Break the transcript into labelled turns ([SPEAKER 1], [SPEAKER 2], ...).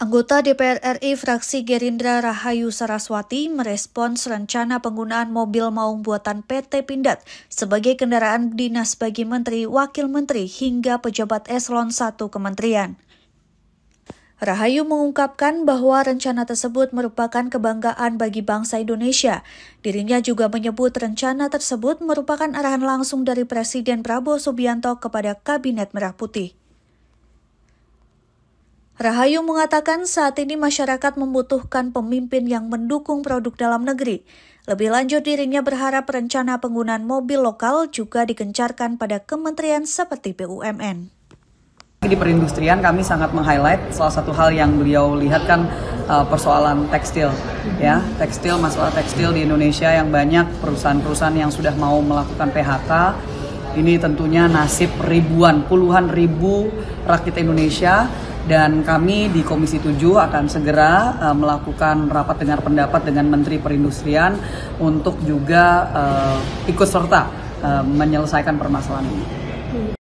[SPEAKER 1] Anggota DPR RI fraksi Gerindra Rahayu Saraswati merespons rencana penggunaan mobil maung buatan PT Pindad sebagai kendaraan dinas bagi menteri, wakil menteri, hingga pejabat eselon 1 kementerian. Rahayu mengungkapkan bahwa rencana tersebut merupakan kebanggaan bagi bangsa Indonesia. Dirinya juga menyebut rencana tersebut merupakan arahan langsung dari Presiden Prabowo Subianto kepada Kabinet Merah Putih. Rahayu mengatakan saat ini masyarakat membutuhkan pemimpin yang mendukung produk dalam negeri. Lebih lanjut dirinya berharap rencana penggunaan mobil lokal juga digencarkan pada kementerian seperti BUMN.
[SPEAKER 2] Di perindustrian kami sangat meng-highlight salah satu hal yang beliau lihat kan eh, persoalan tekstil ya tekstil masalah tekstil di Indonesia yang banyak perusahaan-perusahaan yang sudah mau melakukan PHK ini tentunya nasib ribuan puluhan ribu rakyat Indonesia dan kami di Komisi 7 akan segera uh, melakukan rapat dengar pendapat dengan Menteri Perindustrian untuk juga uh, ikut serta uh, menyelesaikan permasalahan ini.